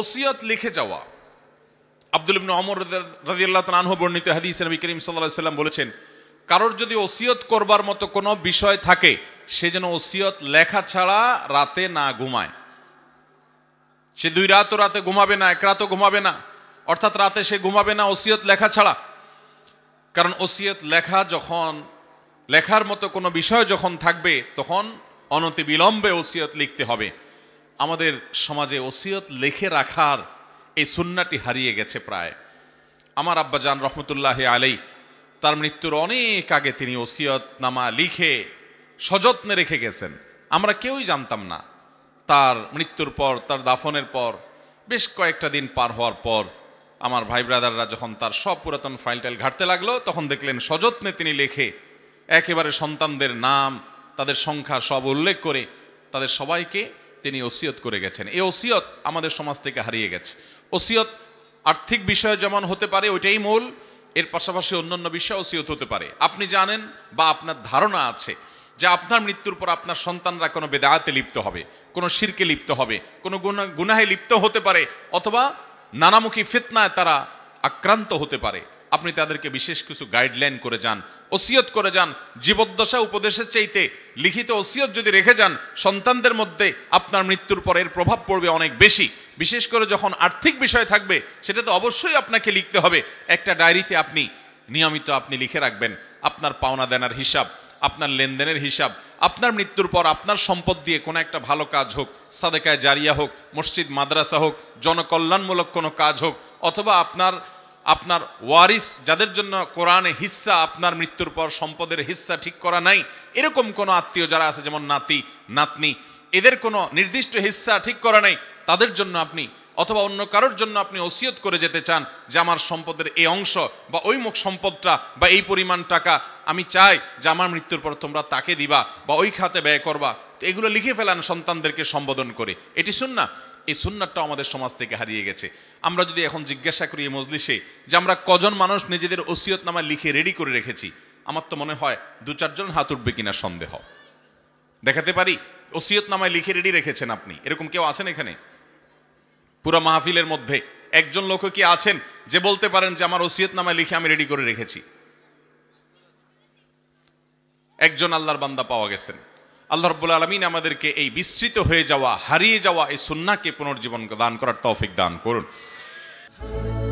ওসিয়ত লিখে যাওয়া আব্দুল ইবনু অমর রাজিয়াল্লাহ তানহ বর্ণিত হাদিস নবী করিম সাল্লাহ সাল্লাম বলেছেন কারোর যদি ওসিয়ত করবার মতো কোনো বিষয় থাকে সে যেন ওসিয়ত লেখা ছাড়া রাতে না ঘুমায় সে দুই ও রাতে ঘুমাবে না এক রাতও ঘুমাবে না অর্থাৎ রাতে সে ঘুমাবে না ওসিয়ত লেখা ছাড়া কারণ ওসিয়ত লেখা যখন লেখার মতো কোনো বিষয় যখন থাকবে তখন অনতি বিলম্বে ওসিয়ত লিখতে হবে আমাদের সমাজে ওসিয়ত লেখে রাখার এই সুন্নাটি হারিয়ে গেছে প্রায় আমার আব্বাজান রহমতুল্লাহ আলাই তার মৃত্যুর অনেক আগে তিনি ওসিয়ত নামা লিখে সযত্নে রেখে গেছেন আমরা কেউই জানতাম না তার মৃত্যুর পর তার দাফনের পর বেশ কয়েকটা দিন পার হওয়ার পর আমার ভাই ব্রাদাররা যখন তার সব পুরাতন ফাইল টাইল ঘাটতে লাগলো তখন দেখলেন সযত্নে তিনি লেখে একেবারে সন্তানদের নাম তাদের সংখ্যা সব উল্লেখ করে তাদের সবাইকে তিনি ওসিয়ত করে গেছেন এই ওসিয়ত আমাদের সমাজ থেকে হারিয়ে গেছে ওসিয়ত আর্থিক বিষয়ে যেমন হতে পারে ওইটাই মূল এর পাশাপাশি অন্যান্য বিষয়ে ওসিয়ত হতে পারে আপনি জানেন বা আপনার ধারণা আছে যে আপনার মৃত্যুর পর আপনার সন্তানরা কোনো বেদায়াতে লিপ্ত হবে কোনো শিরকে লিপ্ত হবে কোনো গুনাহে লিপ্ত হতে পারে অথবা নানামুখী ফিতনায় তারা আক্রান্ত হতে পারে আপনি তাদেরকে বিশেষ কিছু গাইডলাইন করে যান ওসিয়ত করে যান জীবদ্দশা উপদেশের চাইতে লিখিত ওসিয়ত যদি রেখে যান সন্তানদের মধ্যে আপনার মৃত্যুর পর এর প্রভাব পড়বে অনেক বেশি বিশেষ করে যখন আর্থিক বিষয় থাকবে সেটা তো অবশ্যই আপনাকে লিখতে হবে একটা ডায়েরিতে আপনি নিয়মিত আপনি লিখে রাখবেন আপনার পাওনা দেনার হিসাব আপনার লেনদেনের হিসাব আপনার মৃত্যুর পর আপনার সম্পদ দিয়ে কোনো একটা ভালো কাজ হোক সাদেকায় জারিয়া হোক মসজিদ মাদ্রাসা হোক জনকল্যাণমূলক কোনো কাজ হোক অথবা আপনার আপনার ওয়ারিস যাদের জন্য কোরআনে হিস্সা আপনার মৃত্যুর পর সম্পদের হিস্সা ঠিক করা নাই এরকম কোনো আত্মীয় যারা আছে যেমন নাতি নাতনি এদের কোনো নির্দিষ্ট হিস্সা ঠিক করা নাই তাদের জন্য আপনি অথবা অন্য কারোর জন্য আপনি ওসিয়ত করে যেতে চান যে আমার সম্পদের এই অংশ বা ওই মুখ সম্পদটা বা এই পরিমাণ টাকা আমি চাই যে আমার মৃত্যুর পর তোমরা তাকে দিবা বা ওই খাতে ব্যয় করবা তো এগুলো লিখে ফেলান সন্তানদেরকে সম্বোধন করে এটি শুন না এই সুন্নাতটাও আমাদের সমাজ থেকে হারিয়ে গেছে আমরা যদি এখন জিজ্ঞাসা করি এই মজলিসে যে আমরা কজন মানুষ নিজেদের ওসিয়ত নামা লিখে রেডি করে রেখেছি আমার তো মনে হয় দু চারজন হাত উঠবে কিনা সন্দেহ দেখাতে পারি ওসিয়ত নামায় লিখে রেডি রেখেছেন আপনি এরকম কেউ আছেন এখানে পুরো মাহফিলের মধ্যে একজন লোক কি আছেন যে বলতে পারেন যে আমার ওসিয়ত নামায় লিখে আমি রেডি করে রেখেছি একজন আল্লাহর বান্দা পাওয়া গেছেন আল্লাহ রব্বুল আলমিন আমাদেরকে এই বিস্তৃত হয়ে যাওয়া হারিয়ে যাওয়া এই সুন্নাকে পুনর্জীবন দান করার তৌফিক দান করুন